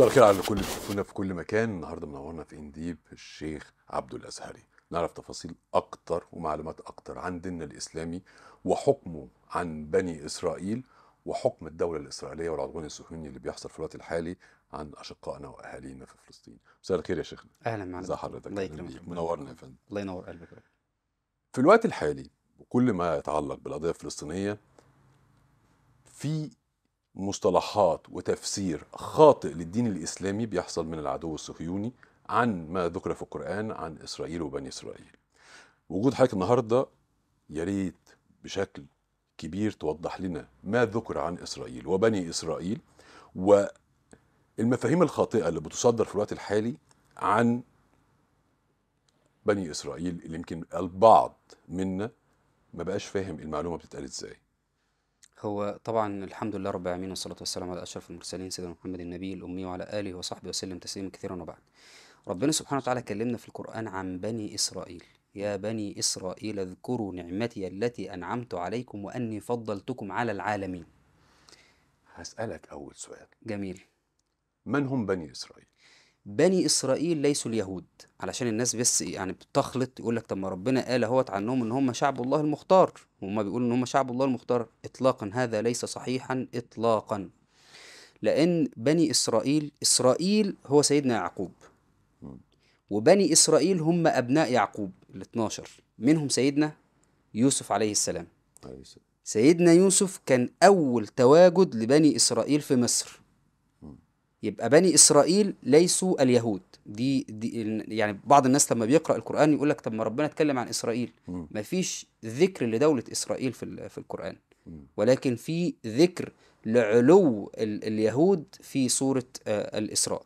مساء الخير على كل بيشوفونا في كل مكان النهارده منورنا في انديب الشيخ عبد الازهري نعرف تفاصيل اكتر ومعلومات اكتر عن ديننا الاسلامي وحكمه عن بني اسرائيل وحكم الدوله الاسرائيليه والعدوان الصهيوني اللي بيحصل في الوقت الحالي عن اشقائنا واهالينا في فلسطين مساء الخير يا شيخنا اهلا معنا ازي حضرتك الله يكرمك منورنا يا فندم الله ينور قلبك في الوقت الحالي وكل ما يتعلق بالقضيه الفلسطينيه في مصطلحات وتفسير خاطئ للدين الإسلامي بيحصل من العدو الصهيوني عن ما ذكر في القرآن عن إسرائيل وبني إسرائيل وجود حضرتك النهاردة يا ريت بشكل كبير توضح لنا ما ذكر عن إسرائيل وبني إسرائيل والمفاهيم الخاطئة اللي بتصدر في الوقت الحالي عن بني إسرائيل اللي يمكن البعض منا ما بقاش فاهم المعلومة بتتقال إزاي هو طبعا الحمد لله رب العالمين والصلاة والسلام على أشرف المرسلين سيدنا محمد النبي الأمي وعلى آله وصحبه وسلم تسليما كثيرا وبعد ربنا سبحانه وتعالى كلمنا في القرآن عن بني إسرائيل يا بني إسرائيل اذكروا نعمتي التي أنعمت عليكم وأني فضلتكم على العالمين هسألك أول سؤال جميل من هم بني إسرائيل؟ بني اسرائيل ليسوا اليهود علشان الناس بس إيه، يعني بتخلط يقول لك طب ما ربنا قال اهوت عنهم ان هم شعب الله المختار وهم بيقولوا ان هم شعب الله المختار اطلاقا هذا ليس صحيحا اطلاقا لان بني اسرائيل اسرائيل هو سيدنا يعقوب وبني اسرائيل هم ابناء يعقوب ال 12 منهم سيدنا يوسف عليه السلام سيدنا يوسف كان اول تواجد لبني اسرائيل في مصر يبقى بني اسرائيل ليسوا اليهود دي, دي يعني بعض الناس لما بيقرا القران يقول لك طب ما ربنا اتكلم عن اسرائيل ما فيش ذكر لدوله اسرائيل في في القران ولكن في ذكر لعلو اليهود في سوره آه، الاسراء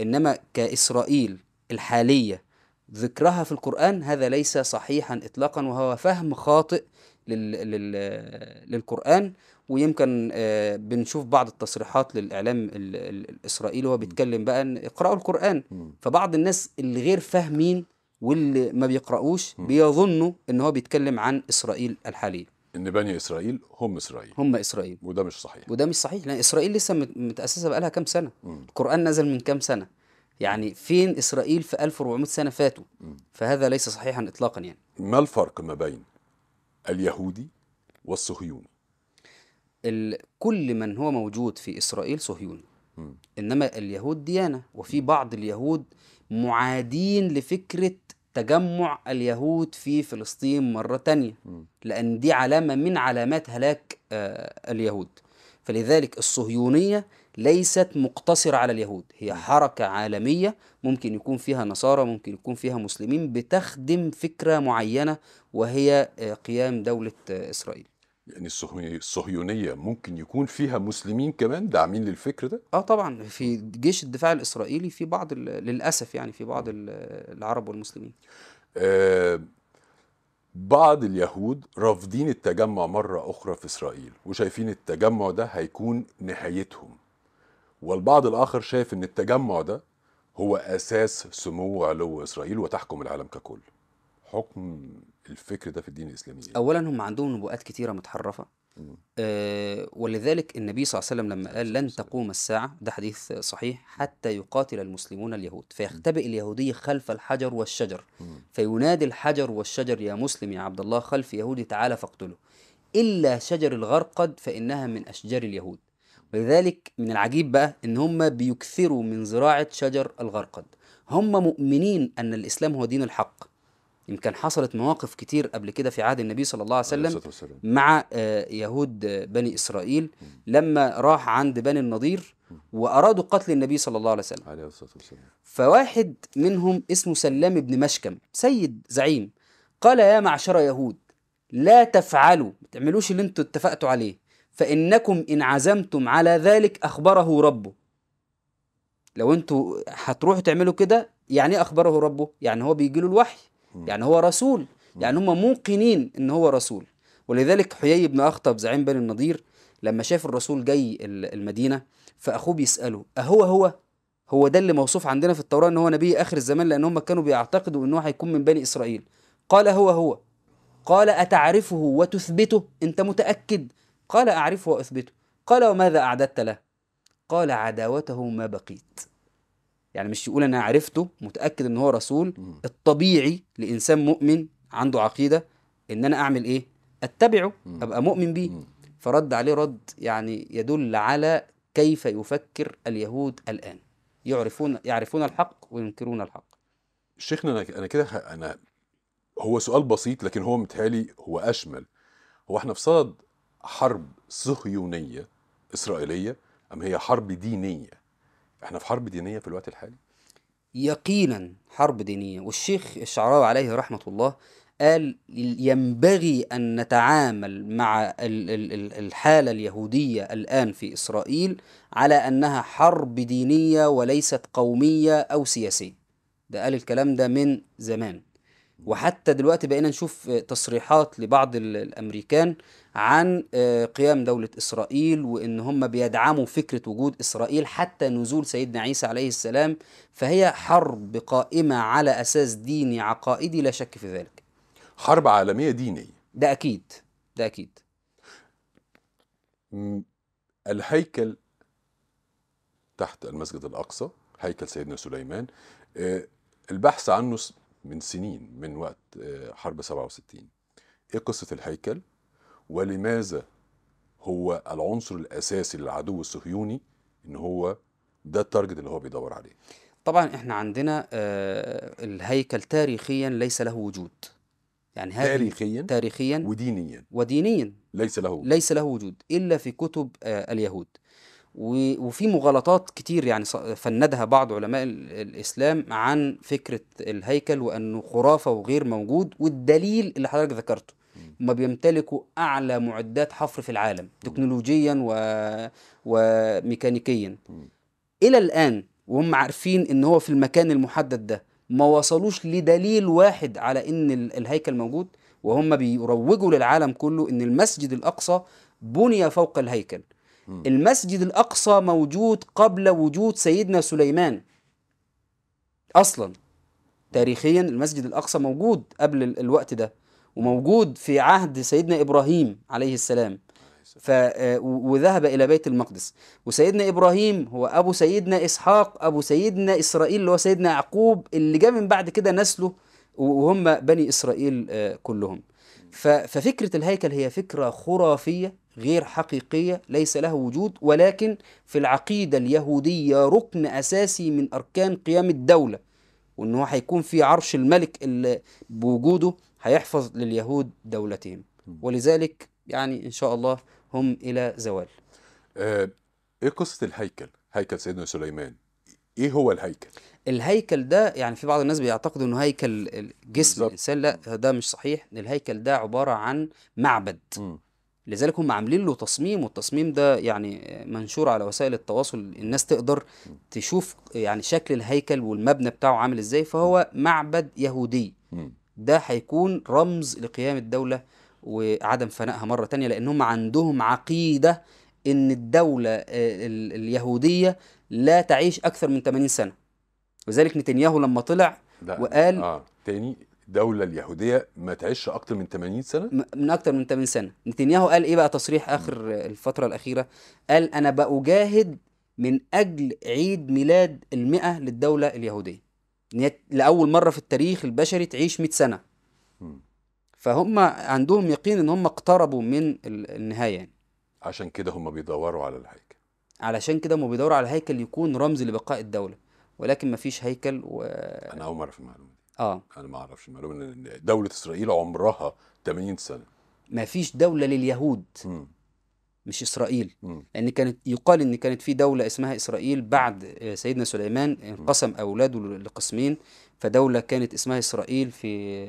انما كاسرائيل الحاليه ذكرها في القران هذا ليس صحيحا اطلاقا وهو فهم خاطئ لل... لل... للقرآن ويمكن آه، بنشوف بعض التصريحات للاعلام الاسرائيلي وهو بيتكلم بقى ان اقراوا القران فبعض الناس اللي غير فاهمين واللي ما بيقراوش بيظنوا ان هو بيتكلم عن اسرائيل الحاليه ان بني اسرائيل هم اسرائيل هم اسرائيل وده مش صحيح وده مش صحيح لان اسرائيل لسه متاسسه بقى لها كام سنه مم. القران نزل من كام سنه يعني فين اسرائيل في 1400 سنه فاتوا مم. فهذا ليس صحيحا اطلاقا يعني ما الفرق ما بين اليهودي والصهيوني كل من هو موجود في إسرائيل صهيوني إنما اليهود ديانة وفي بعض اليهود معادين لفكرة تجمع اليهود في فلسطين مرة تانية لأن دي علامة من علامات هلاك آه، اليهود فلذلك الصهيونية ليست مقتصرة على اليهود هي حركة عالمية ممكن يكون فيها نصارى ممكن يكون فيها مسلمين بتخدم فكرة معينة وهي آه، قيام دولة آه، إسرائيل يعني الصهيونية ممكن يكون فيها مسلمين كمان داعمين للفكر ده؟ اه طبعا في جيش الدفاع الإسرائيلي في بعض للأسف يعني في بعض العرب والمسلمين آه بعض اليهود رافضين التجمع مرة أخرى في إسرائيل وشايفين التجمع ده هيكون نهايتهم والبعض الآخر شايف إن التجمع ده هو أساس سمو وعلو إسرائيل وتحكم العالم ككل حكم الفكر ده في الدين الاسلامي إيه؟ اولا هم عندهم نبوءات كثيره متحرفه آه ولذلك النبي صلى الله عليه وسلم لما قال لن تقوم الساعة ده حديث صحيح حتى يقاتل المسلمون اليهود فيختبئ اليهودي خلف الحجر والشجر فينادي الحجر والشجر يا مسلم يا عبد الله خلف يهودي تعالى فاقتله إلا شجر الغرقد فإنها من أشجار اليهود ولذلك من العجيب بقى إن هم بيكثروا من زراعة شجر الغرقد هم مؤمنين أن الإسلام هو دين الحق يمكن حصلت مواقف كتير قبل كده في عهد النبي صلى الله عليه وسلم مع آه، يهود آه، بني إسرائيل لما راح عند بني النضير وأرادوا قتل النبي صلى الله عليه وسلم عليه الصلاة والسلام فواحد منهم اسمه سلام بن مشكم سيد زعيم قال يا معشر يهود لا تفعلوا ما تعملوش اللي انتوا اتفقتوا عليه فإنكم إن عزمتم على ذلك أخبره ربه لو انتوا هتروحوا تعملوا كده يعني ايه اخبره ربه يعني هو بيجي له الوحي يعني هو رسول يعني هم موقنين ان هو رسول ولذلك حيي بن اخطب زعيم بني النضير لما شاف الرسول جاي المدينه فاخوه بيساله اهو هو هو ده اللي موصوف عندنا في التوراه ان هو نبي اخر الزمان لان هم كانوا بيعتقدوا ان هو هيكون من بني اسرائيل قال هو هو قال اتعرفه وتثبته انت متاكد قال اعرفه واثبته قال وماذا اعددت له قال عداوته ما بقيت يعني مش يقول انا عرفته متاكد ان هو رسول الطبيعي لانسان مؤمن عنده عقيده ان انا اعمل ايه اتبعه ابقى مؤمن بيه فرد عليه رد يعني يدل على كيف يفكر اليهود الان يعرفون يعرفون الحق وينكرون الحق شيخنا انا انا كده انا هو سؤال بسيط لكن هو متهيألي هو اشمل هو احنا في صدد حرب صهيونيه اسرائيليه ام هي حرب دينيه احنا في حرب دينيه في الوقت الحالي يقينا حرب دينيه والشيخ الشعراوي عليه رحمه الله قال ينبغي ان نتعامل مع الحاله اليهوديه الان في اسرائيل على انها حرب دينيه وليست قوميه او سياسيه ده قال الكلام ده من زمان وحتى دلوقتي بقينا نشوف تصريحات لبعض الامريكان عن آه، قيام دولة اسرائيل وان هم بيدعموا فكرة وجود اسرائيل حتى نزول سيدنا عيسى عليه السلام فهي حرب قائمة على اساس ديني عقائدي لا شك في ذلك. حرب عالمية دينية. ده اكيد ده اكيد. الهيكل تحت المسجد الاقصى هيكل سيدنا سليمان آه، البحث عنه من سنين من وقت آه، حرب 67 ايه قصه الهيكل ولماذا هو العنصر الاساسي للعدو الصهيوني ان هو ده التارجت اللي هو بيدور عليه طبعا احنا عندنا آه، الهيكل تاريخيا ليس له وجود يعني تاريخيا تاريخيا ودينيا ودينيا ليس له وجود. ليس له وجود الا في كتب آه، اليهود وفي مغالطات كتير يعني فندها بعض علماء الاسلام عن فكره الهيكل وانه خرافه وغير موجود والدليل اللي حضرتك ذكرته هم بيمتلكوا اعلى معدات حفر في العالم تكنولوجيا و... وميكانيكيا الى الان وهم عارفين ان هو في المكان المحدد ده ما وصلوش لدليل واحد على ان الهيكل موجود وهم بيروجوا للعالم كله ان المسجد الاقصى بني فوق الهيكل المسجد الأقصى موجود قبل وجود سيدنا سليمان أصلا تاريخيا المسجد الأقصى موجود قبل الوقت ده وموجود في عهد سيدنا إبراهيم عليه السلام ف... آه، وذهب إلى بيت المقدس وسيدنا إبراهيم هو أبو سيدنا إسحاق أبو سيدنا إسرائيل اللي هو سيدنا يعقوب اللي جاء من بعد كده نسله وهم بني إسرائيل آه، كلهم ف... ففكرة الهيكل هي فكرة خرافية غير حقيقية ليس لها وجود ولكن في العقيدة اليهودية ركن أساسي من أركان قيام الدولة وأنه هيكون في عرش الملك اللي بوجوده هيحفظ لليهود دولتهم ولذلك يعني إن شاء الله هم إلى زوال آه، إيه قصة الهيكل هيكل سيدنا سليمان ايه هو الهيكل؟ الهيكل ده يعني في بعض الناس بيعتقدوا انه هيكل جسم الانسان لا ده مش صحيح الهيكل ده عباره عن معبد م. لذلك هم عاملين له تصميم والتصميم ده يعني منشور على وسائل التواصل الناس تقدر تشوف يعني شكل الهيكل والمبنى بتاعه عامل ازاي فهو معبد يهودي ده هيكون رمز لقيام الدولة وعدم فنائها مرة تانية لأن هم عندهم عقيدة إن الدولة آه، اليهودية لا تعيش أكثر من 80 سنة وذلك نتنياهو لما طلع وقال آه. تاني الدولة اليهودية ما تعيش أكتر من 80 سنة؟ من أكتر من 80 سنة نتنياهو قال إيه بقى تصريح آخر الفترة الأخيرة قال أنا بأجاهد من أجل عيد ميلاد المئة للدولة اليهودية لأول مرة في التاريخ البشري تعيش 100 سنة م. فهم عندهم يقين ان هم اقتربوا من النهايه يعني. عشان كده هم بيدوروا على الهيكل علشان كده هم بيدوروا على الهيكل يكون رمز لبقاء الدوله ولكن مفيش هيكل و... انا اول مره في المعلومه اه انا ما اعرفش المعلومه ان دوله اسرائيل عمرها 80 سنه ما فيش دوله لليهود م. مش اسرائيل م. لان كانت يقال ان كانت في دوله اسمها اسرائيل بعد آه، سيدنا سليمان انقسم اولاده لقسمين فدوله كانت اسمها اسرائيل في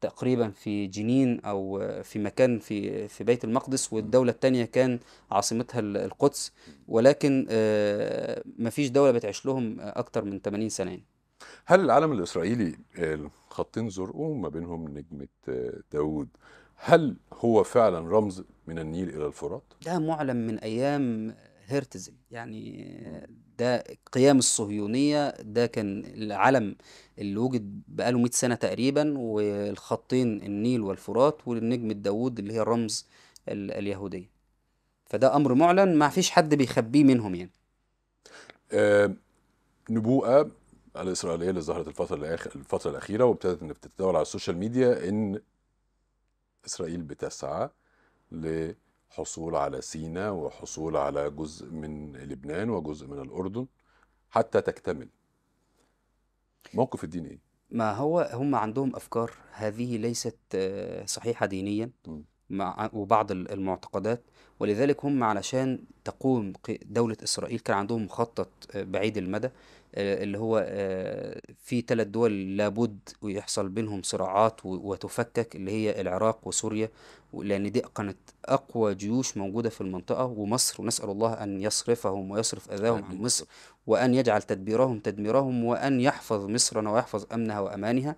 تقريبا في جنين او آه، في مكان في في بيت المقدس والدوله الثانيه كان عاصمتها القدس ولكن آه، ما فيش دوله بتعيش لهم اكثر من 80 سنه يعني. هل العلم الإسرائيلي آه، خطين زرقوا ما بينهم نجمة آه، داوود هل هو فعلا رمز من النيل إلى الفرات؟ ده معلم من أيام هرتزل يعني آه، ده قيام الصهيونية ده كان العلم اللي وجد بقاله 100 سنة تقريبا والخطين النيل والفرات والنجم داوود اللي هي الرمز اليهودية فده أمر معلن ما فيش حد بيخبيه منهم يعني آه نبوءة الاسرائيليه اللي ظهرت الفتره الأخ... الفتره الاخيره وابتدت ان بتتداول على السوشيال ميديا ان اسرائيل بتسعى لحصول على سيناء وحصول على جزء من لبنان وجزء من الاردن حتى تكتمل موقف الدين ايه ما هو هم عندهم افكار هذه ليست آه، صحيحه دينيا م. مع وبعض المعتقدات ولذلك هم علشان تقوم دولة إسرائيل كان عندهم مخطط آه، بعيد المدى آه، اللي هو آه، في ثلاث دول لابد ويحصل بينهم صراعات وتفكك اللي هي العراق وسوريا لأن دي كانت أقوى جيوش موجودة في المنطقة ومصر ونسأل الله أن يصرفهم ويصرف أذاهم عن مصر وأن يجعل تدبيرهم تدميرهم وأن يحفظ مصرنا ويحفظ أمنها وأمانها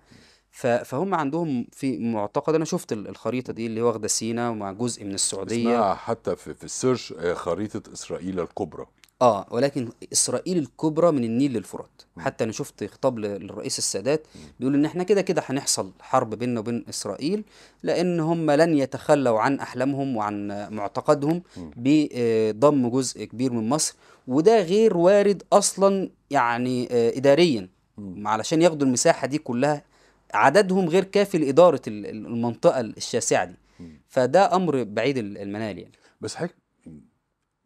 فهم عندهم في معتقد انا شفت الخريطه دي اللي واخده سينا مع جزء من السعوديه اسمها حتى في, في السيرش آه، خريطه اسرائيل الكبرى اه ولكن اسرائيل الكبرى من النيل للفرات حتى انا شفت خطاب للرئيس السادات بيقول ان احنا كده كده هنحصل حرب بيننا وبين اسرائيل لان هم لن يتخلوا عن احلامهم وعن معتقدهم بضم آه، جزء كبير من مصر وده غير وارد اصلا يعني آه، اداريا علشان ياخدوا المساحه دي كلها عددهم غير كافي لاداره المنطقه الشاسعه دي فده امر بعيد المنال يعني بس حضرتك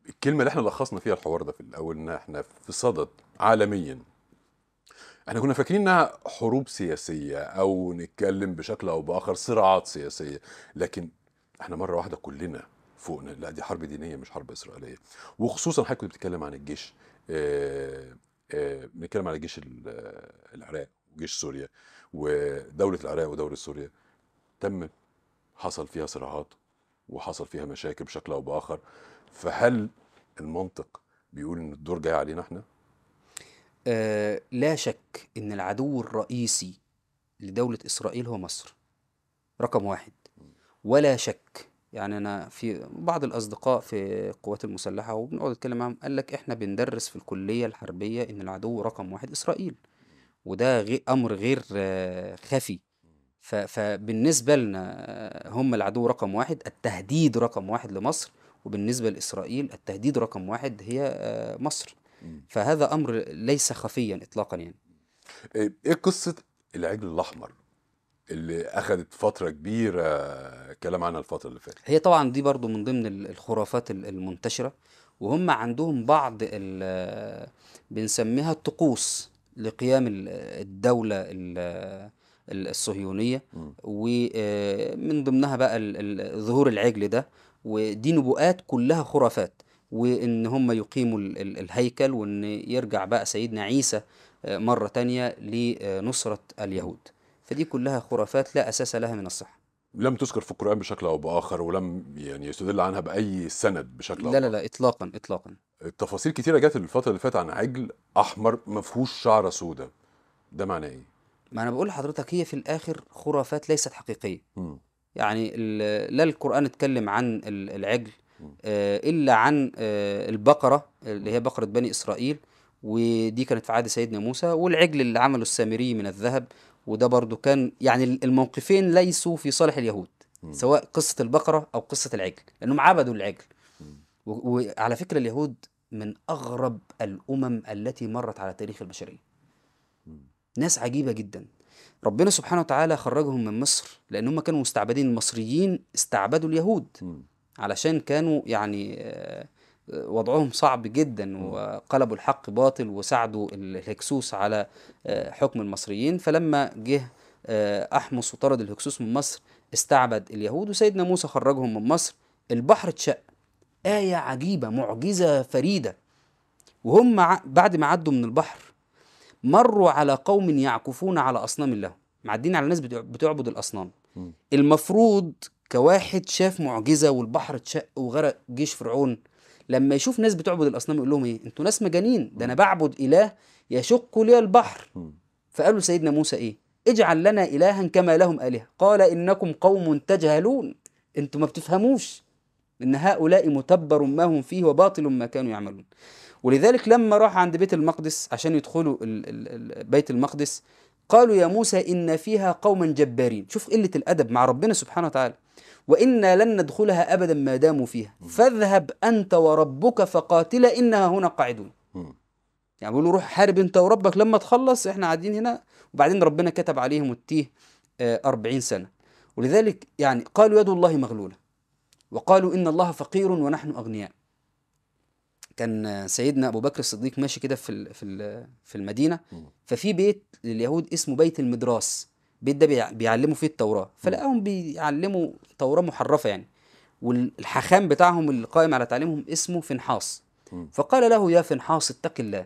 الكلمه اللي احنا لخصنا فيها الحوار ده في الاول ان احنا في صدد عالميا احنا كنا فاكرين انها حروب سياسيه او نتكلم بشكل او باخر صراعات سياسيه لكن احنا مره واحده كلنا فوقنا لا دي حرب دينيه مش حرب اسرائيليه وخصوصا حضرتك كنت بتتكلم عن الجيش آه، آه، بنتكلم على جيش العراق وجيش سوريا ودوله العراق ودوله سوريا تم حصل فيها صراعات وحصل فيها مشاكل بشكل او باخر فهل المنطق بيقول ان الدور جاي علينا احنا؟ آه لا شك ان العدو الرئيسي لدوله اسرائيل هو مصر رقم واحد ولا شك يعني انا في بعض الاصدقاء في القوات المسلحه وبنقعد نتكلم معاهم قال لك احنا بندرس في الكليه الحربيه ان العدو رقم واحد اسرائيل وده غي امر غير آه، خفي فبالنسبه لنا آه، هم العدو رقم واحد التهديد رقم واحد لمصر وبالنسبه لاسرائيل التهديد رقم واحد هي آه، مصر فهذا امر ليس خفيا اطلاقا يعني إيه،, ايه قصه العجل الاحمر اللي اخذت فتره كبيره كلام عنها الفتره اللي فاتت هي طبعا دي برضو من ضمن الخرافات المنتشره وهم عندهم بعض بنسميها الطقوس لقيام الدولة الصهيونية ومن آه، ضمنها بقى ظهور العجل ده ودي نبوءات كلها خرافات وإن هم يقيموا الهيكل وإن يرجع بقى سيدنا عيسى آه، مرة تانية لنصرة اليهود فدي كلها خرافات لا أساس لها من الصحة لم تذكر في القرآن بشكل أو بآخر ولم يعني يستدل عنها بأي سند بشكل أو لا لا لا إطلاقا إطلاقا التفاصيل كتيرة جت الفترة اللي فاتت عن عجل أحمر ما فيهوش شعرة سوداء ده معناه إيه؟ ما أنا بقول لحضرتك هي في الآخر خرافات ليست حقيقية م. يعني لا القرآن اتكلم عن العجل آه، إلا عن آه، البقرة اللي هي بقرة بني إسرائيل ودي كانت في عهد سيدنا موسى والعجل اللي عمله السامري من الذهب وده برضو كان يعني الموقفين ليسوا في صالح اليهود م. سواء قصة البقرة أو قصة العجل لأنهم عبدوا العجل وعلى فكرة اليهود من أغرب الأمم التي مرت على تاريخ البشرية م. ناس عجيبة جدا ربنا سبحانه وتعالى خرجهم من مصر لأن هم كانوا مستعبدين المصريين استعبدوا اليهود م. علشان كانوا يعني آه وضعهم صعب جدا وقلبوا الحق باطل وساعدوا الهكسوس على آه، حكم المصريين فلما جه آه، أحمس وطرد الهكسوس من مصر استعبد اليهود وسيدنا موسى خرجهم من مصر البحر اتشق آية عجيبة معجزة فريدة وهم بعد ما عدوا من البحر مروا على قوم يعكفون على أصنام لهم معدين على ناس بتعبد الأصنام المفروض كواحد شاف معجزة والبحر اتشق وغرق جيش فرعون لما يشوف ناس بتعبد الاصنام يقول لهم ايه انتوا ناس مجانين ده انا بعبد اله يشق لي البحر فقالوا سيدنا موسى ايه اجعل لنا الها كما لهم الهه قال انكم قوم تجهلون انتوا ما بتفهموش ان هؤلاء متبر ما هم فيه وباطل ما كانوا يعملون ولذلك لما راح عند بيت المقدس عشان يدخلوا بيت المقدس قالوا يا موسى ان فيها قوما جبارين شوف قله الادب مع ربنا سبحانه وتعالى وإنا لن ندخلها أبدا ما داموا فيها فاذهب أنت وربك فقاتلا إنها هنا قاعدون يعني بيقولوا روح حارب أنت وربك لما تخلص إحنا قاعدين هنا وبعدين ربنا كتب عليهم التيه آه، أربعين سنة ولذلك يعني قالوا يد الله مغلولة وقالوا إن الله فقير ونحن أغنياء كان سيدنا أبو بكر الصديق ماشي كده في في المدينة ففي بيت لليهود اسمه بيت المدراس البيت ده بيعلموا فيه التوراه فلقاهم بيعلموا توراه محرفه يعني والحاخام بتاعهم اللي قائم على تعليمهم اسمه فنحاص فقال له يا فنحاص اتق الله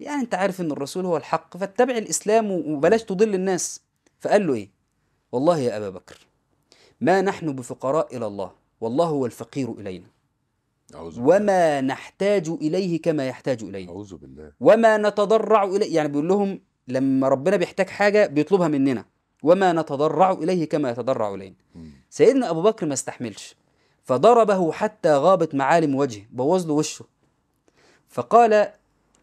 يعني انت عارف ان الرسول هو الحق فاتبع الاسلام وبلاش تضل الناس فقال له ايه والله يا ابا بكر ما نحن بفقراء الى الله والله هو الفقير الينا أعوذ وما نحتاج اليه كما يحتاج الينا أعوذ بالله وما نتضرع اليه يعني بيقول لهم لما ربنا بيحتاج حاجه بيطلبها مننا وما نتضرع إليه كما يتضرع إلينا سيدنا أبو بكر ما استحملش فضربه حتى غابت معالم وجهه بوظ له وشه فقال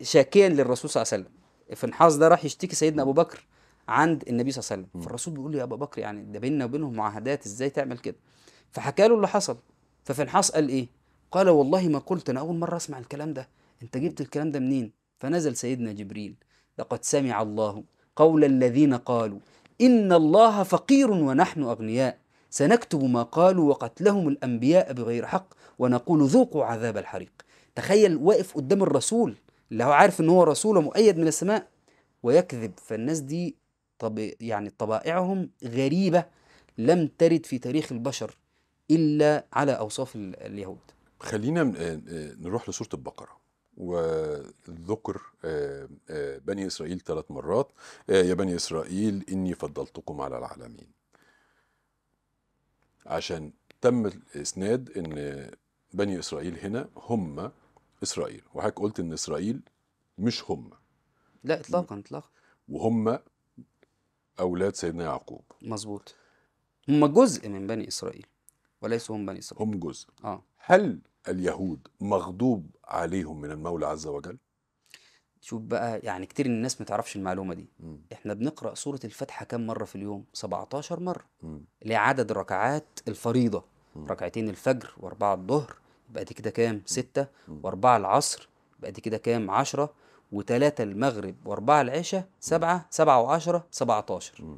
شاكيا للرسول صلى الله عليه وسلم فنحاس ده راح يشتكي سيدنا أبو بكر عند النبي صلى الله عليه وسلم فالرسول بيقول له يا أبو بكر يعني ده بيننا وبينهم معاهدات إزاي تعمل كده فحكى له اللي حصل ففنحاس قال إيه قال والله ما قلت أنا أول مرة أسمع الكلام ده أنت جبت الكلام ده منين فنزل سيدنا جبريل لقد سمع الله قول الذين قالوا إن الله فقير ونحن أغنياء سنكتب ما قالوا وقتلهم الأنبياء بغير حق ونقول ذوقوا عذاب الحريق تخيل واقف قدام الرسول اللي هو عارف ان هو رسول مؤيد من السماء ويكذب فالناس دي طب يعني طبائعهم غريبة لم ترد في تاريخ البشر إلا على أوصاف اليهود خلينا آه، آه، نروح لسورة البقرة وذكر آه، آه، بني إسرائيل ثلاث مرات آه، يا بني إسرائيل إني فضلتكم على العالمين عشان تم الإسناد إن بني إسرائيل هنا هم إسرائيل وحضرتك قلت إن إسرائيل مش هم لا إطلاقا إطلاقا وهم أولاد سيدنا يعقوب مظبوط هم جزء من بني إسرائيل وليس هم بني إسرائيل هم جزء آه. هل اليهود مغضوب عليهم من المولى عز وجل شوف بقى يعني كتير الناس ما تعرفش المعلومه دي م. احنا بنقرا سوره الفاتحه كم مره في اليوم 17 مره م. لعدد ركعات الفريضه م. ركعتين الفجر واربعه الظهر يبقى دي كده كام ستة واربعه العصر يبقى دي كده كام عشرة وتلاتة المغرب واربعه العشاء سبعة سبعة وعشرة 17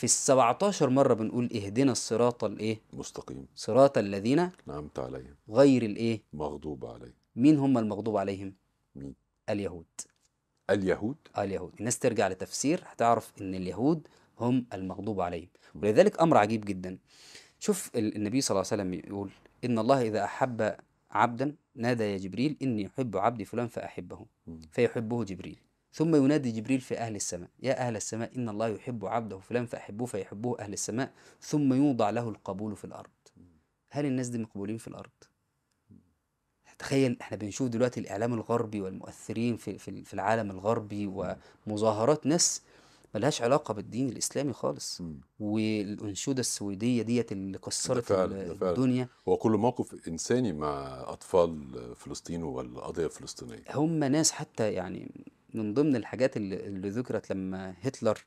في ال 17 مره بنقول اهدنا الصراط الايه المستقيم صراط الذين نعمت عليهم غير الايه مغضوب عليهم مين هم المغضوب عليهم مين اليهود اليهود اليهود الناس ترجع لتفسير هتعرف ان اليهود هم المغضوب عليهم ولذلك امر عجيب جدا شوف النبي صلى الله عليه وسلم يقول ان الله اذا احب عبدا نادى يا جبريل اني احب عبدي فلان فاحبه فيحبه جبريل ثم ينادي جبريل في أهل السماء يا أهل السماء إن الله يحب عبده فلان فأحبوه فيحبوه أهل السماء ثم يوضع له القبول في الأرض هل الناس دي مقبولين في الأرض؟ تخيل احنا بنشوف دلوقتي الإعلام الغربي والمؤثرين في, في, العالم الغربي ومظاهرات ناس ملهاش علاقة بالدين الإسلامي خالص م. والأنشودة السويدية ديت اللي كسرت فعلا الدنيا هو كل موقف إنساني مع أطفال فلسطين والقضية الفلسطينية هم ناس حتى يعني من ضمن الحاجات اللي, ذكرت لما هتلر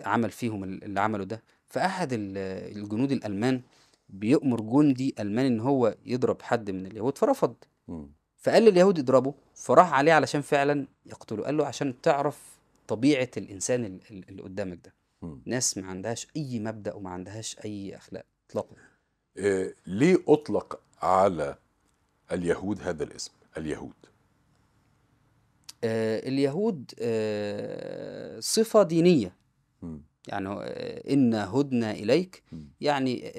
عمل فيهم اللي عمله ده فأحد الجنود الألمان بيأمر جندي ألماني إن هو يضرب حد من اليهود فرفض فقال لليهود يضربه فراح عليه علشان فعلا يقتله قال له عشان تعرف طبيعة الإنسان اللي قدامك ده ناس ما عندهاش أي مبدأ وما عندهاش أي أخلاق إطلاقا آه، ليه أطلق على اليهود هذا الاسم اليهود آه، اليهود آه، صفة دينية يعني آه، إنا هدنا إليك يعني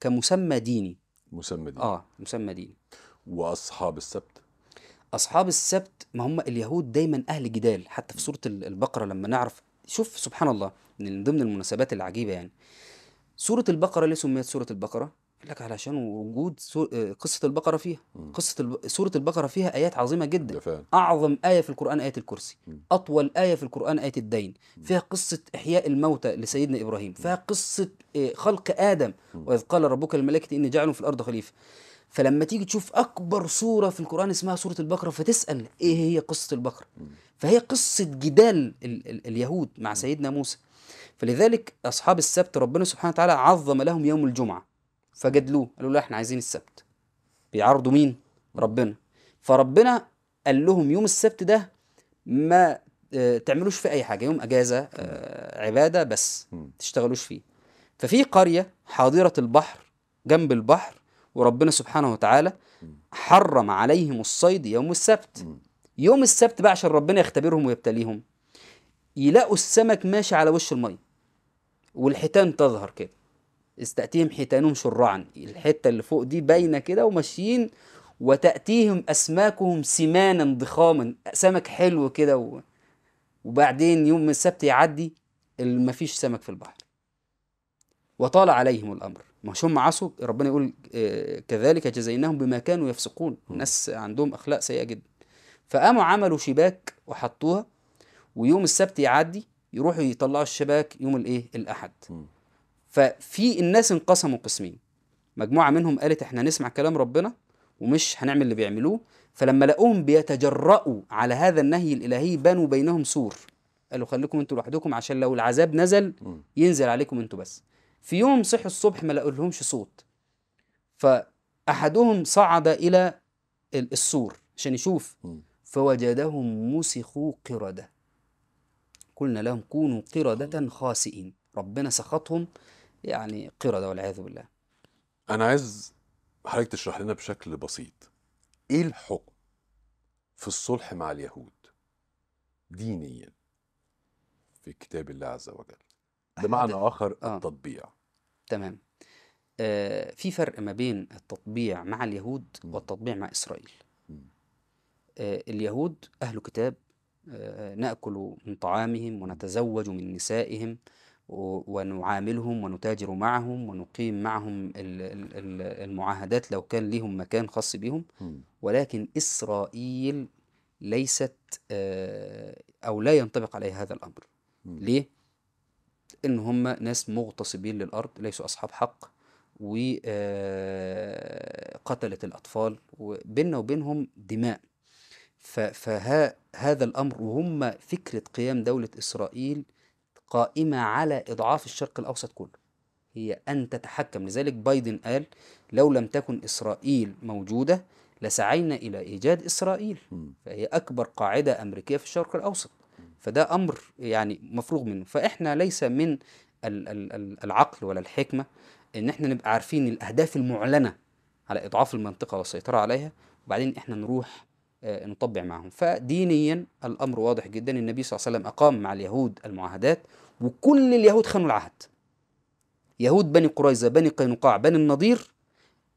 كمسمى ديني مسمى ديني آه مسمى ديني وأصحاب السبت أصحاب السبت ما هم اليهود دايما أهل جدال حتى في سورة البقرة لما نعرف شوف سبحان الله من ضمن المناسبات العجيبة يعني سورة البقرة ليه سميت سورة البقرة؟ قال لك علشان وجود آه، قصه البقره فيها م. قصه الب... سوره البقره فيها ايات عظيمه جدا فعلا. اعظم ايه في القران ايه الكرسي م. اطول ايه في القران ايه الدين فيها قصه احياء الموتى لسيدنا ابراهيم فيها قصه آه، خلق ادم واذ قال ربك للملائكه اني جاعل في الارض خليفه فلما تيجي تشوف اكبر سوره في القران اسمها سوره البقره فتسال ايه هي قصه البقره فهي قصه جدال ال... ال... اليهود مع سيدنا موسى فلذلك اصحاب السبت ربنا سبحانه وتعالى عظم لهم يوم الجمعه فجادلوه قالوا له احنا عايزين السبت بيعارضوا مين ربنا فربنا قال لهم يوم السبت ده ما آه، تعملوش فيه اي حاجه يوم اجازه آه، عباده بس تشتغلوش فيه ففي قريه حاضره البحر جنب البحر وربنا سبحانه وتعالى حرم عليهم الصيد يوم السبت يوم السبت بقى عشان ربنا يختبرهم ويبتليهم يلاقوا السمك ماشي على وش الميه والحيتان تظهر كده استأتيهم حيتانهم شرعا الحتة اللي فوق دي باينة كده وماشيين وتأتيهم أسماكهم سمانا ضخاما سمك حلو كده و... وبعدين يوم السبت يعدي مفيش سمك في البحر وطال عليهم الأمر ما هم عصوا ربنا يقول آه، كذلك جزيناهم بما كانوا يفسقون الناس عندهم أخلاق سيئة جدا فقاموا عملوا شباك وحطوها ويوم السبت يعدي يروحوا يطلعوا الشباك يوم الايه الأحد ففي الناس انقسموا قسمين مجموعه منهم قالت احنا نسمع كلام ربنا ومش هنعمل اللي بيعملوه فلما لقوهم بيتجرأوا على هذا النهي الالهي بنوا بينهم سور قالوا خليكم انتوا لوحدكم عشان لو العذاب نزل ينزل عليكم انتوا بس في يوم صحوا الصبح ما لقوا لهمش صوت فاحدهم صعد الى السور عشان يشوف فوجدهم مسخوا قرده قلنا لهم كونوا قردة خاسئين ربنا سخطهم يعني قردة والعياذ بالله أنا عايز حضرتك تشرح لنا بشكل بسيط إيه الحكم في الصلح مع اليهود دينيا في كتاب الله عز وجل بمعنى آخر آه. التطبيع تمام آه في فرق ما بين التطبيع مع اليهود م. والتطبيع مع إسرائيل آه اليهود أهل كتاب آه نأكل من طعامهم ونتزوج من نسائهم ونعاملهم ونتاجر معهم ونقيم معهم المعاهدات لو كان لهم مكان خاص بهم ولكن إسرائيل ليست آه، أو لا ينطبق عليها هذا الأمر ليه؟ إن هم ناس مغتصبين للأرض ليسوا أصحاب حق وقتلت آه، الأطفال وبيننا وبينهم دماء فهذا الأمر وهم فكرة قيام دولة إسرائيل قائمة على إضعاف الشرق الأوسط كله هي أن تتحكم لذلك بايدن قال لو لم تكن إسرائيل موجودة لسعينا إلى إيجاد إسرائيل فهي أكبر قاعدة أمريكية في الشرق الأوسط فده أمر يعني مفروغ منه فإحنا ليس من العقل ولا الحكمة إن إحنا نبقى عارفين الأهداف المعلنة على إضعاف المنطقة والسيطرة عليها وبعدين إحنا نروح آه، نطبع معهم فدينيا الأمر واضح جدا النبي صلى الله عليه وسلم أقام مع اليهود المعاهدات وكل اليهود خانوا العهد يهود بني قريظة بني قينقاع بني النضير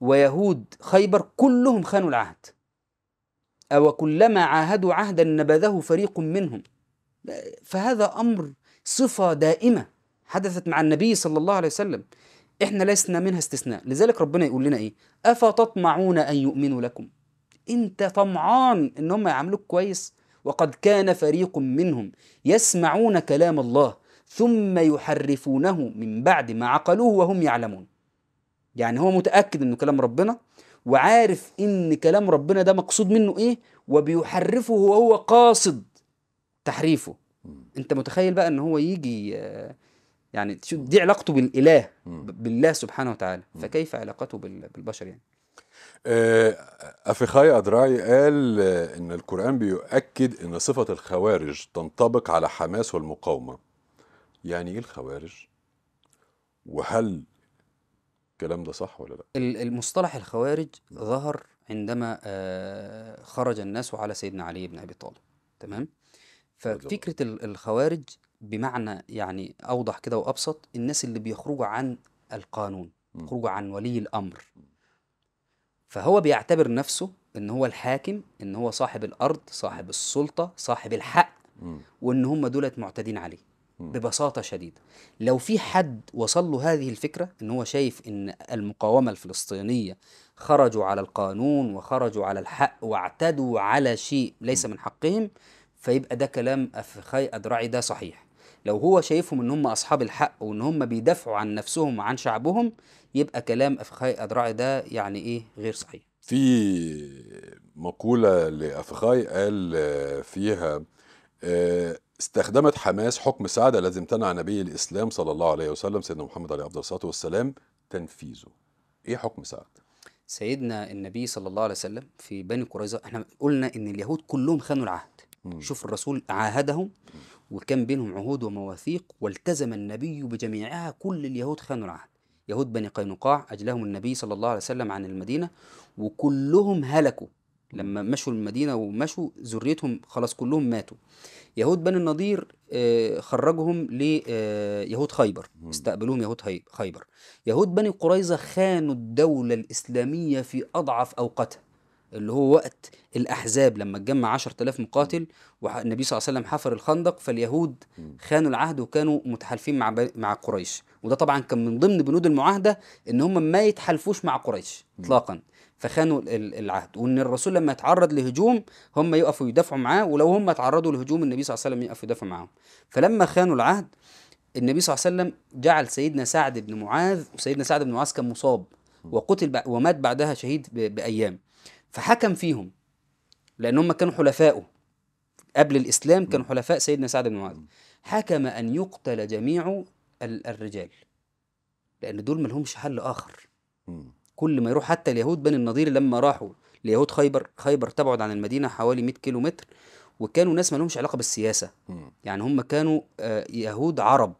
ويهود خيبر كلهم خانوا العهد أو كلما عاهدوا عهدا نبذه فريق منهم فهذا أمر صفة دائمة حدثت مع النبي صلى الله عليه وسلم احنا لسنا منها استثناء لذلك ربنا يقول لنا ايه افتطمعون ان يؤمنوا لكم انت طمعان ان هم يعاملوك كويس وقد كان فريق منهم يسمعون كلام الله ثم يحرفونه من بعد ما عقلوه وهم يعلمون يعني هو متاكد انه كلام ربنا وعارف ان كلام ربنا ده مقصود منه ايه وبيحرفه وهو قاصد تحريفه انت متخيل بقى ان هو يجي يعني دي علاقته بالاله بالله سبحانه وتعالى فكيف علاقته بالبشر يعني آه، أفيخاي أدراعي قال آه، إن القرآن بيؤكد إن صفة الخوارج تنطبق على حماس والمقاومة يعني إيه الخوارج؟ وهل الكلام ده صح ولا لا؟ المصطلح الخوارج ظهر عندما آه، خرج الناس على سيدنا علي بن أبي طالب تمام؟ ففكرة الخوارج بمعنى يعني أوضح كده وأبسط الناس اللي بيخرجوا عن القانون بيخرجوا عن ولي الأمر فهو بيعتبر نفسه ان هو الحاكم ان هو صاحب الارض صاحب السلطه صاحب الحق وان هم دولت معتدين عليه ببساطه شديده لو في حد وصل له هذه الفكره ان هو شايف ان المقاومه الفلسطينيه خرجوا على القانون وخرجوا على الحق واعتدوا على شيء ليس من حقهم فيبقى ده كلام افخاي ادرعي ده صحيح لو هو شايفهم ان هم اصحاب الحق وان هم بيدافعوا عن نفسهم وعن شعبهم يبقى كلام افخاي ادراعي ده يعني ايه غير صحيح في مقوله لافخاي قال فيها آه، استخدمت حماس حكم سعد الذي امتنع نبي الاسلام صلى الله عليه وسلم سيدنا محمد عليه افضل الصلاه والسلام تنفيذه ايه حكم سعد سيدنا النبي صلى الله عليه وسلم في بني قريظه احنا قلنا ان اليهود كلهم خانوا العهد شوف الرسول عاهدهم وكان بينهم عهود ومواثيق والتزم النبي بجميعها كل اليهود خانوا العهد يهود بني قينقاع أجلهم النبي صلى الله عليه وسلم عن المدينة وكلهم هلكوا لما مشوا المدينة ومشوا ذريتهم خلاص كلهم ماتوا يهود بني النضير آه، خرجهم ليهود آه، خيبر استقبلوهم يهود خيبر يهود بني قريظة خانوا الدولة الإسلامية في أضعف أوقاتها اللي هو وقت الأحزاب لما اتجمع 10000 مقاتل والنبي صلى الله عليه وسلم حفر الخندق فاليهود خانوا العهد وكانوا متحالفين مع مع قريش وده طبعا كان من ضمن بنود المعاهدة إن هم ما يتحالفوش مع قريش إطلاقا فخانوا العهد وان الرسول لما يتعرض لهجوم هم يقفوا يدافعوا معاه ولو هم تعرضوا لهجوم النبي صلى الله عليه وسلم يقفوا يدافع معاهم فلما خانوا العهد النبي صلى الله عليه وسلم جعل سيدنا سعد بن معاذ وسيدنا سعد بن معاذ كان مصاب وقتل ومات بعدها شهيد بايام فحكم فيهم لأن هم كانوا حلفائه قبل الإسلام كانوا حلفاء سيدنا سعد بن معاذ حكم أن يقتل جميع الرجال لأن دول ما لهمش حل آخر كل ما يروح حتى اليهود بني النضير لما راحوا ليهود خيبر خيبر تبعد عن المدينة حوالي 100 كيلو متر وكانوا ناس ما لهمش علاقة بالسياسة يعني هم كانوا آه، يهود عرب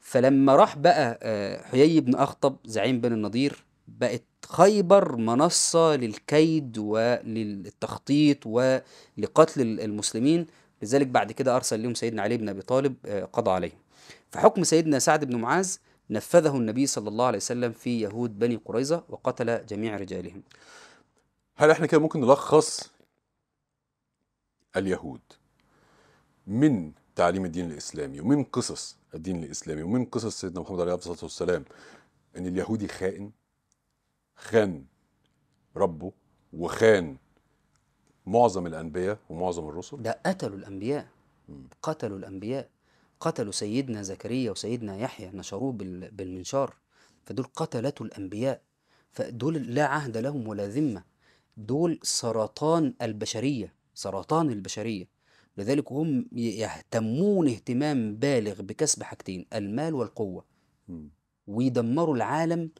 فلما راح بقى آه، حيي بن أخطب زعيم بني النضير بقت خيبر منصة للكيد وللتخطيط ولقتل المسلمين لذلك بعد كده أرسل لهم سيدنا علي بن أبي طالب آه، قضى عليهم فحكم سيدنا سعد بن معاذ نفذه النبي صلى الله عليه وسلم في يهود بني قريظة وقتل جميع رجالهم هل احنا كده ممكن نلخص اليهود من تعليم الدين الإسلامي ومن قصص الدين الإسلامي ومن قصص سيدنا محمد عليه الصلاة والسلام إن اليهودي خائن خان ربه وخان معظم الانبياء ومعظم الرسل ده قتلوا الانبياء قتلوا الانبياء قتلوا سيدنا زكريا وسيدنا يحيى نشروه بالمنشار فدول قتلة الانبياء فدول لا عهد لهم ولا ذمه دول سرطان البشريه سرطان البشريه لذلك هم يهتمون اهتمام بالغ بكسب حاجتين المال والقوه ويدمروا العالم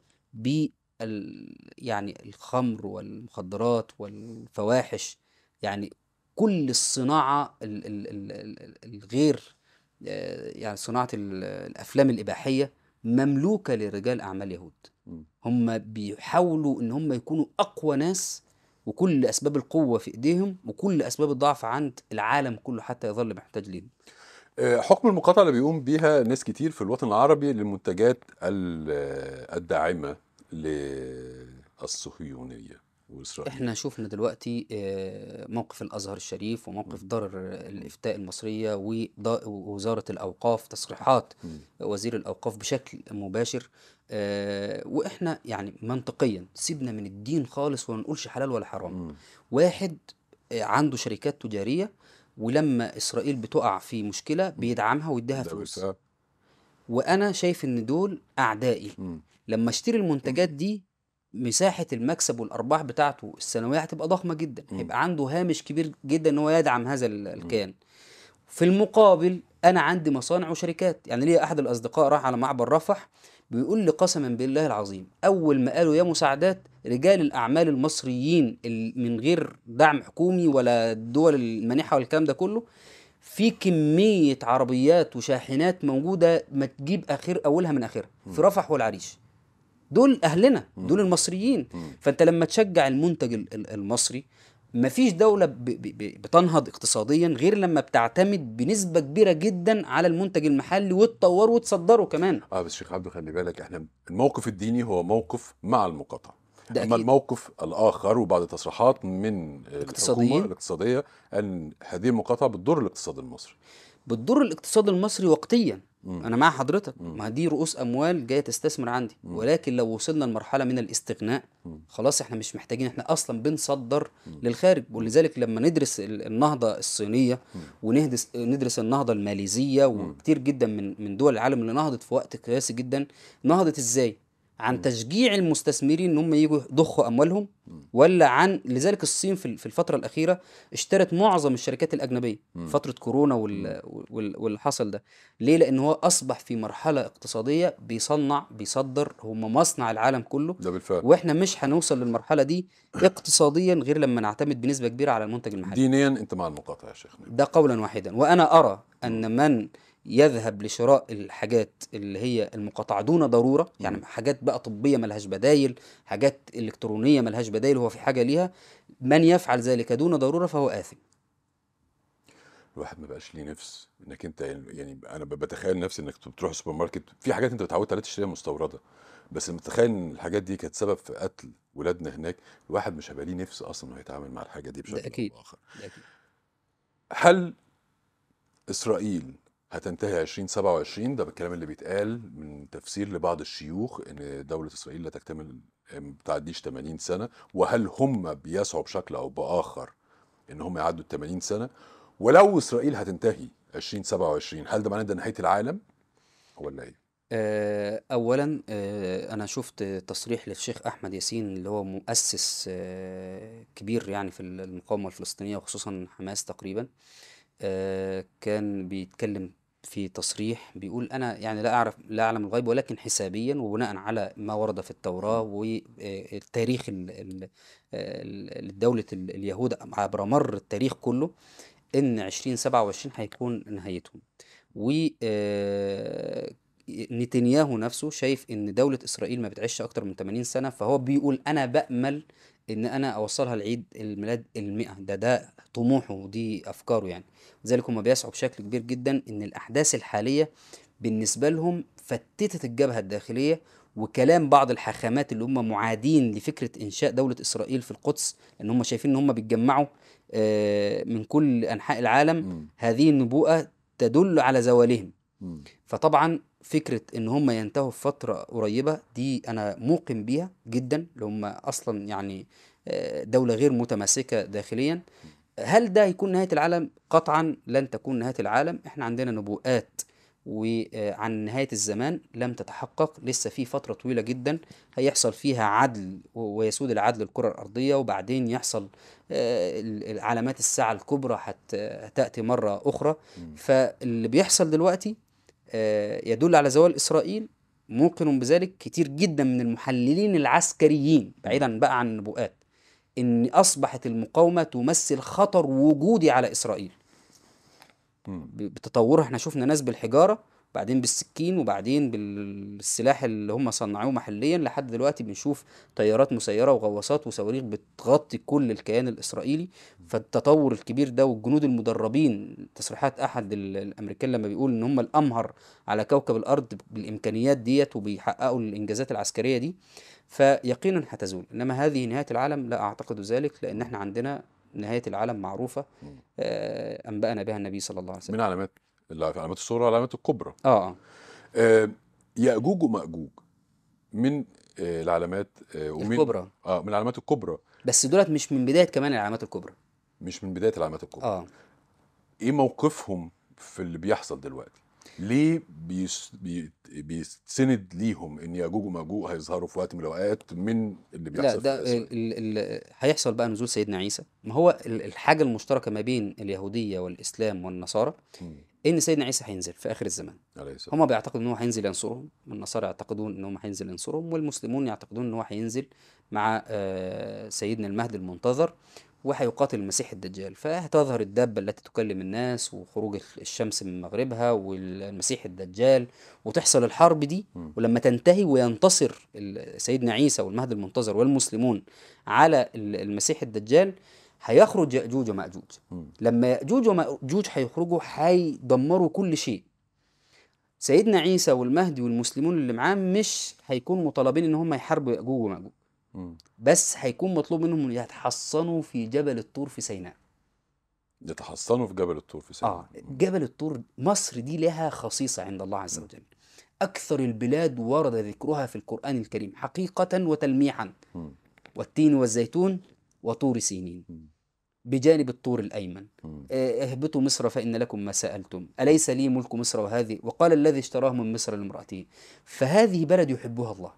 يعني الخمر والمخدرات والفواحش يعني كل الصناعة الغير آه، يعني صناعة الأفلام الإباحية مملوكة لرجال أعمال يهود هم بيحاولوا إن هم يكونوا أقوى ناس وكل أسباب القوة في إيديهم وكل أسباب الضعف عند العالم كله حتى يظل محتاج ليهم آه، حكم المقاطعة اللي بيقوم بيها ناس كتير في الوطن العربي للمنتجات الداعمة للصهيونيه واسرائيل احنا شفنا دلوقتي آه، موقف الازهر الشريف وموقف دار الافتاء المصريه ووزاره الاوقاف تصريحات وزير الاوقاف بشكل مباشر آه، واحنا يعني منطقيا سيبنا من الدين خالص وما نقولش حلال ولا حرام واحد آه، عنده شركات تجاريه ولما اسرائيل بتقع في مشكله بيدعمها ويديها فلوس وانا شايف ان دول اعدائي لما اشتري المنتجات دي مساحه المكسب والارباح بتاعته السنويه هتبقى ضخمه جدا هيبقى عنده هامش كبير جدا ان هو يدعم هذا الكيان في المقابل انا عندي مصانع وشركات يعني ليه احد الاصدقاء راح على معبر رفح بيقول لي قسما بالله العظيم اول ما قالوا يا مساعدات رجال الاعمال المصريين من غير دعم حكومي ولا الدول المانحه والكلام ده كله في كميه عربيات وشاحنات موجوده ما تجيب اخر اولها من اخرها في رفح والعريش دول اهلنا دول المصريين فانت لما تشجع المنتج المصري مفيش دولة بتنهض اقتصاديا غير لما بتعتمد بنسبة كبيرة جدا على المنتج المحلي وتطوره وتصدره كمان. اه بس شيخ عبده خلي بالك احنا الموقف الديني هو موقف مع المقاطعة. ده اما الموقف الاخر وبعد تصريحات من الاقتصاديين الاقتصاديه ان هذه المقاطعه بتضر الاقتصاد المصري. بتضر الاقتصاد المصري وقتيا مم. انا مع حضرتك مم. ما دي رؤوس اموال جايه تستثمر عندي مم. ولكن لو وصلنا لمرحله من الاستغناء مم. خلاص احنا مش محتاجين احنا اصلا بنصدر مم. للخارج ولذلك لما ندرس النهضه الصينيه وندرس ندرس النهضه الماليزيه وكتير جدا من من دول العالم اللي نهضت في وقت قياسي جدا نهضت ازاي عن تشجيع المستثمرين ان هم يجوا يضخوا اموالهم ولا عن لذلك الصين في الفتره الاخيره اشترت معظم الشركات الاجنبيه فتره كورونا واللي حصل ده ليه لان هو اصبح في مرحله اقتصاديه بيصنع بيصدر هم مصنع العالم كله ده بالفعل واحنا مش هنوصل للمرحله دي اقتصاديا غير لما نعتمد بنسبه كبيره على المنتج المحلي دينيا انت مع المقاطعه يا شيخنا ده قولا واحدا وانا ارى ان من يذهب لشراء الحاجات اللي هي المقاطعة دون ضرورة يعني حاجات بقى طبية ملهاش بدايل حاجات إلكترونية ملهاش بدايل هو في حاجة ليها من يفعل ذلك دون ضرورة فهو آثم الواحد ما بقاش ليه نفس انك انت يعني انا بتخيل نفسي انك بتروح السوبر ماركت في حاجات انت اتعودت عليها تشتريها مستورده بس لما تتخيل ان الحاجات دي كانت سبب في قتل ولادنا هناك الواحد مش هيبقى ليه نفس اصلا انه يتعامل مع الحاجه دي بشكل ده أكيد. او باخر ده أكيد. هل اسرائيل هتنتهي 2027 ده بالكلام اللي بيتقال من تفسير لبعض الشيوخ ان دولة اسرائيل لا تكتمل ما بتعديش 80 سنة وهل هم بيسعوا بشكل او باخر ان هم يعدوا ال 80 سنة ولو اسرائيل هتنتهي 2027 هل ده معناه ده نهاية العالم ولا ايه؟ آه، اولا آه، انا شفت تصريح للشيخ احمد ياسين اللي هو مؤسس آه، كبير يعني في المقاومه الفلسطينيه وخصوصا حماس تقريبا كان بيتكلم في تصريح بيقول أنا يعني لا أعرف لا أعلم الغيب ولكن حسابيا وبناء على ما ورد في التوراة والتاريخ آه، لدولة آه، اليهود عبر مر التاريخ كله إن 2027 هيكون نهايتهم و آه، نتنياهو نفسه شايف ان دولة اسرائيل ما بتعيش اكتر من 80 سنة فهو بيقول انا بأمل ان انا اوصلها لعيد الميلاد المئة ده ده طموحه ودي افكاره يعني لذلك هم بيسعوا بشكل كبير جدا ان الاحداث الحاليه بالنسبه لهم فتتت الجبهه الداخليه وكلام بعض الحاخامات اللي هم معادين لفكره انشاء دوله اسرائيل في القدس لأن هم شايفين ان هم بيتجمعوا آه، من كل انحاء العالم م. هذه النبوءه تدل على زوالهم م. فطبعا فكرة إن هم ينتهوا في فترة قريبة دي أنا موقن بيها جدا اللي هم أصلا يعني آه، دولة غير متماسكة داخليا هل ده هيكون نهاية العالم؟ قطعا لن تكون نهاية العالم احنا عندنا نبوءات وعن آه، نهاية الزمان لم تتحقق لسه في فترة طويلة جدا هيحصل فيها عدل ويسود العدل الكرة الأرضية وبعدين يحصل آه، علامات الساعة الكبرى هتأتي مرة أخرى فاللي بيحصل دلوقتي آه، يدل على زوال إسرائيل موقن بذلك كتير جدا من المحللين العسكريين بعيدا بقى عن النبوءات ان اصبحت المقاومه تمثل خطر وجودي على اسرائيل بتطورها احنا شفنا ناس بالحجاره بعدين بالسكين وبعدين بالسلاح اللي هم صنعوه محليا لحد دلوقتي بنشوف طيارات مسيره وغواصات وصواريخ بتغطي كل الكيان الاسرائيلي فالتطور الكبير ده والجنود المدربين تصريحات احد الامريكان لما بيقول ان هم الامهر على كوكب الارض بالامكانيات ديت وبيحققوا الانجازات العسكريه دي فيقينا هتزول انما هذه نهايه العالم لا اعتقد ذلك لان احنا عندنا نهايه العالم معروفه آه، انبانا بها النبي صلى الله عليه وسلم من علامات العلامات الصغرى والعلامات الكبرى اه اه ياجوج وماجوج من آه العلامات آه ومن الكبرى اه من العلامات الكبرى بس دولت مش من بدايه كمان العلامات الكبرى مش من بدايه العلامات الكبرى اه ايه موقفهم في اللي بيحصل دلوقتي ليه بيس بيتسند ليهم ان ياجوج وماجوج هيظهروا في وقت من الاوقات من اللي بيحصل لا ده ال ال هيحصل بقى نزول سيدنا عيسى ما هو الحاجه المشتركه ما بين اليهوديه والاسلام والنصارى ان سيدنا عيسى هينزل في اخر الزمان هم بيعتقدوا ان هو هينزل ينصرهم النصارى يعتقدون ان هو هينزل ينصرهم والمسلمون يعتقدون ان هو هينزل مع آه، سيدنا المهدي المنتظر وهيقاتل المسيح الدجال فهتظهر الدابة التي تكلم الناس وخروج الشمس من مغربها والمسيح الدجال وتحصل الحرب دي ولما تنتهي وينتصر سيدنا عيسى والمهدي المنتظر والمسلمون على المسيح الدجال هيخرج ياجوج وماجوج لما ياجوج وماجوج هيخرجوا هيدمروا كل شيء سيدنا عيسى والمهدي والمسلمون اللي معاه مش هيكونوا مطالبين ان هم يحاربوا ياجوج وماجوج بس هيكون مطلوب منهم ان يتحصنوا في جبل الطور في سيناء يتحصنوا في جبل الطور في سيناء اه جبل الطور مصر دي لها خصيصه عند الله عز وجل اكثر البلاد ورد ذكرها في القران الكريم حقيقه وتلميحا والتين والزيتون وطور سينين بجانب الطور الأيمن آه، اهبطوا مصر فإن لكم ما سألتم أليس لي ملك مصر وهذه وقال الذي اشتراه من مصر لامرأته فهذه بلد يحبها الله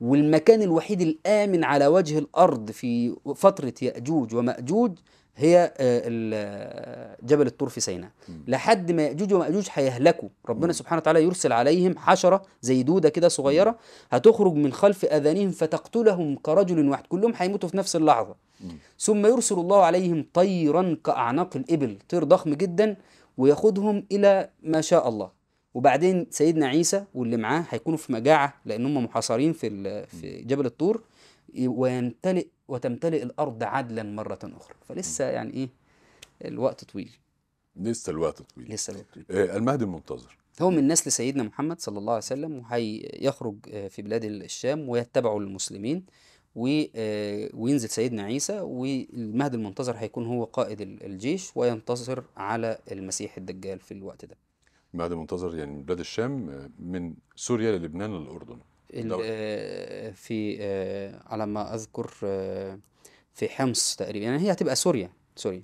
والمكان الوحيد الآمن على وجه الأرض في فترة يأجوج ومأجوج هي آه، آه، جبل الطور في سيناء لحد ما يأجوج ومأجوج هيهلكوا ربنا سبحانه وتعالى يرسل عليهم حشرة زي دودة كده صغيرة هتخرج من خلف أذانهم فتقتلهم كرجل واحد كلهم هيموتوا في نفس اللحظة ثم يرسل الله عليهم طيرا كأعناق الإبل طير ضخم جدا وياخدهم إلى ما شاء الله وبعدين سيدنا عيسى واللي معاه هيكونوا في مجاعة لأن هم محاصرين في في جبل الطور ويمتلئ وتمتلئ الأرض عدلا مرة أخرى فلسه يعني إيه الوقت طويل لسه الوقت طويل لسه الوقت طويل آه، المهدي المنتظر هو من نسل سيدنا محمد صلى الله عليه وسلم وهيخرج آه، في بلاد الشام ويتبعه المسلمين آه، وينزل سيدنا عيسى والمهدي المنتظر هيكون هو قائد الجيش وينتصر على المسيح الدجال في الوقت ده المهدي المنتظر يعني من بلاد الشام من سوريا للبنان للأردن آه، في آه، على ما اذكر آه، في حمص تقريبا يعني هي هتبقى سوريا سوريا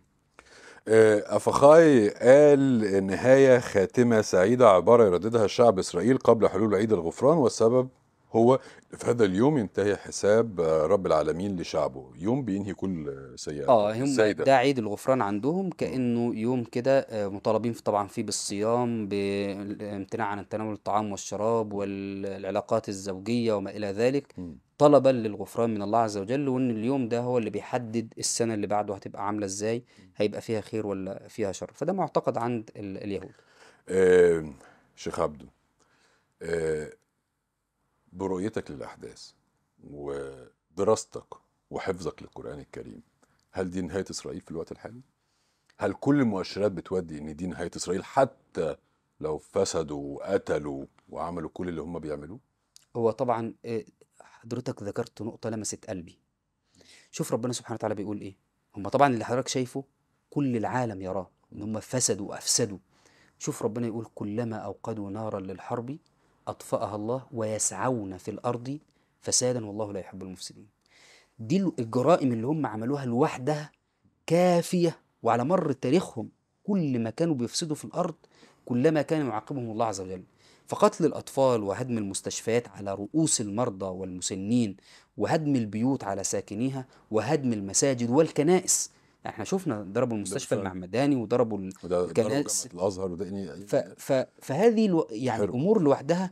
أفخاي قال نهاية خاتمة سعيدة عبارة يرددها الشعب إسرائيل قبل حلول عيد الغفران والسبب هو في هذا اليوم ينتهي حساب آه، رب العالمين لشعبه يوم بينهي كل سيئات اه هم ده عيد الغفران عندهم كانه يوم كده آه، مطالبين طبعا فيه بالصيام بالامتناع عن تناول الطعام والشراب والعلاقات الزوجيه وما الى ذلك طلبا للغفران من الله عز وجل وان اليوم ده هو اللي بيحدد السنه اللي بعده هتبقى عامله ازاي هيبقى فيها خير ولا فيها شر فده معتقد عند اليهود آه شيخ عبده آه برؤيتك للأحداث ودراستك وحفظك للقرآن الكريم هل دي نهاية إسرائيل في الوقت الحالي؟ هل كل المؤشرات بتودي إن دي نهاية إسرائيل حتى لو فسدوا وقتلوا وعملوا كل اللي هم بيعملوه؟ هو طبعا آه، حضرتك ذكرت نقطة لمست قلبي شوف ربنا سبحانه وتعالى بيقول إيه هم طبعا اللي حضرتك شايفه كل العالم يراه إن هم فسدوا وأفسدوا شوف ربنا يقول كلما أوقدوا نارا للحرب أطفأها الله ويسعون في الأرض فسادا والله لا يحب المفسدين دي الجرائم اللي هم عملوها لوحدها كافية وعلى مر تاريخهم كل ما كانوا بيفسدوا في الأرض كلما كان يعاقبهم الله عز وجل فقتل الأطفال وهدم المستشفيات على رؤوس المرضى والمسنين وهدم البيوت على ساكنيها وهدم المساجد والكنائس احنا شفنا ضربوا المستشفى المعمداني وضربوا الكنائس الازهر وده يعني- ف... ف... فهذه الو... يعني الامور لوحدها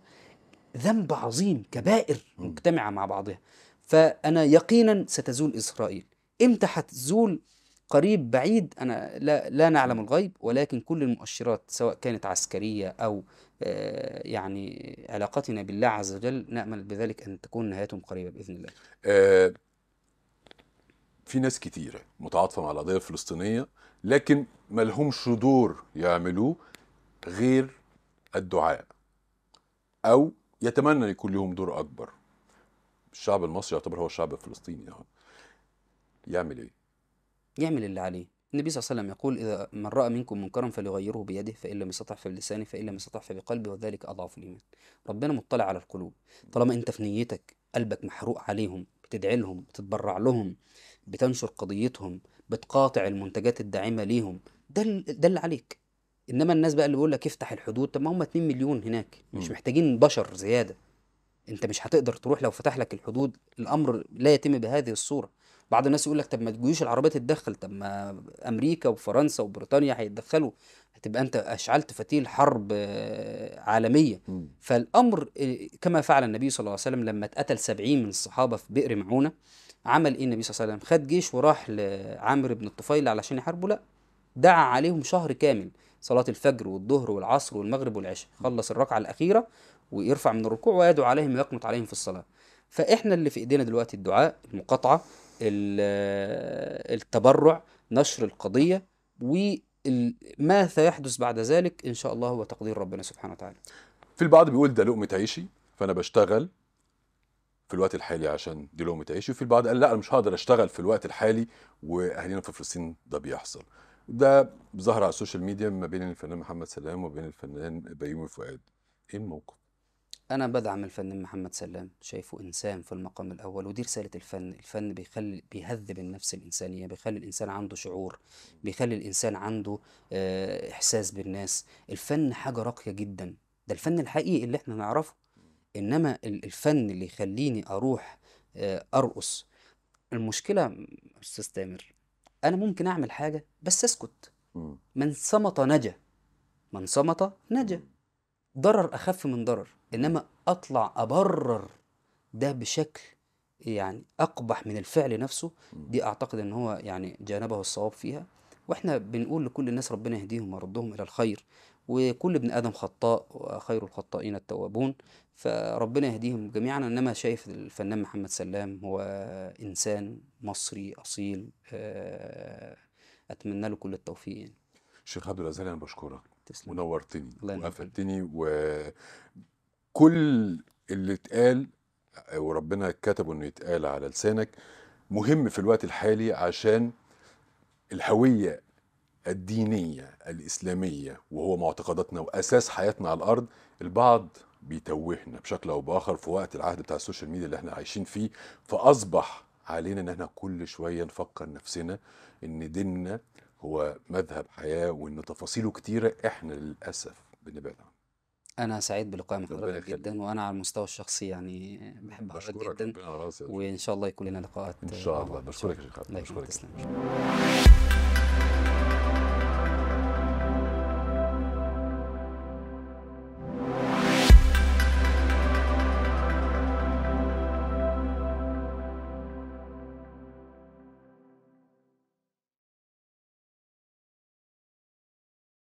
ذنب عظيم كبائر م. مجتمعه مع بعضها فانا يقينا ستزول اسرائيل امتى هتزول قريب بعيد انا لا لا نعلم الغيب ولكن كل المؤشرات سواء كانت عسكريه او آه، يعني علاقتنا بالله عز وجل نامل بذلك ان تكون نهايتهم قريبه باذن الله. آه، في ناس كتيرة متعاطفة مع القضية الفلسطينية لكن ملهمش دور يعملوه غير الدعاء أو يتمنى يكون لهم دور أكبر الشعب المصري يعتبر هو الشعب الفلسطيني يعني. يعمل إيه؟ يعمل اللي عليه النبي صلى الله عليه وسلم يقول إذا من رأى منكم منكرا فليغيره بيده فإن لم يستطع فبلسانه فإن لم يستطع فبقلبه وذلك أضعف الإيمان ربنا مطلع على القلوب طالما أنت في نيتك قلبك محروق عليهم بتدعي لهم بتتبرع لهم بتنشر قضيتهم بتقاطع المنتجات الداعمه ليهم ده ده اللي عليك انما الناس بقى اللي بيقول لك افتح الحدود طب ما هم 2 مليون هناك مش محتاجين بشر زياده انت مش هتقدر تروح لو فتح لك الحدود الامر لا يتم بهذه الصوره بعض الناس يقول لك طب ما الجيوش العربيه تتدخل طب ما امريكا وفرنسا وبريطانيا هيتدخلوا هتبقى انت اشعلت فتيل حرب آه، عالميه م. فالامر آه، كما فعل النبي صلى الله عليه وسلم لما اتقتل 70 من الصحابه في بئر معونه عمل ايه النبي صلى الله عليه وسلم خد جيش وراح لعمرو بن الطفيل علشان يحاربه لا دعا عليهم شهر كامل صلاة الفجر والظهر والعصر والمغرب والعشاء خلص الركعة الأخيرة ويرفع من الركوع ويدعو عليهم ويقنط عليهم في الصلاة فإحنا اللي في إيدينا دلوقتي الدعاء المقاطعة التبرع نشر القضية وما سيحدث بعد ذلك إن شاء الله هو تقدير ربنا سبحانه وتعالى في البعض بيقول ده لقمة عيشي فأنا بشتغل في الوقت الحالي عشان دي لقمة عيش وفي البعض قال لا انا مش هقدر اشتغل في الوقت الحالي واهالينا في فلسطين ده بيحصل ده ظهر على السوشيال ميديا ما بين الفنان محمد سلام وبين الفنان بيومي فؤاد ايه الموقف انا بدعم الفنان محمد سلام شايفه انسان في المقام الاول ودي رساله الفن الفن بيخلي بيهذب النفس الانسانيه بيخلي الانسان عنده شعور بيخلي الانسان عنده آه، احساس بالناس الفن حاجه راقيه جدا ده الفن الحقيقي اللي احنا نعرفه إنما الفن اللي يخلّيني أروح آه، أرقص، المشكلة أستاذ تامر أنا ممكن أعمل حاجة بس أسكت، من صمت نجا، من صمت نجا، ضرر أخف من ضرر، إنما أطلع أبرّر ده بشكل يعني أقبح من الفعل نفسه، دي أعتقد إن هو يعني جانبه الصواب فيها. واحنا بنقول لكل الناس ربنا يهديهم ويردهم الى الخير وكل ابن ادم خطاء وخير الخطائين التوابون فربنا يهديهم جميعا انما شايف الفنان محمد سلام هو انسان مصري اصيل آه، اتمنى له كل التوفيق يعني. شيخ عبد الغزال انا بشكرك تسلم. ونورتني وقفلتني وكل اللي اتقال وربنا كتبه انه يتقال على لسانك مهم في الوقت الحالي عشان الهويه الدينيه الاسلاميه وهو معتقداتنا واساس حياتنا على الارض البعض بيتوهنا بشكل او باخر في وقت العهد بتاع السوشيال ميديا اللي احنا عايشين فيه فاصبح علينا ان احنا كل شويه نفكر نفسنا ان ديننا هو مذهب حياه وان تفاصيله كتيره احنا للاسف بنبعد عنه انا سعيد بلقائك مع حضرتك جدا وانا على المستوى الشخصي يعني بحب حضرتك جدا وان شاء الله يكون لنا لقاءات ان شاء الله بشكرك يا شيخ بشكرك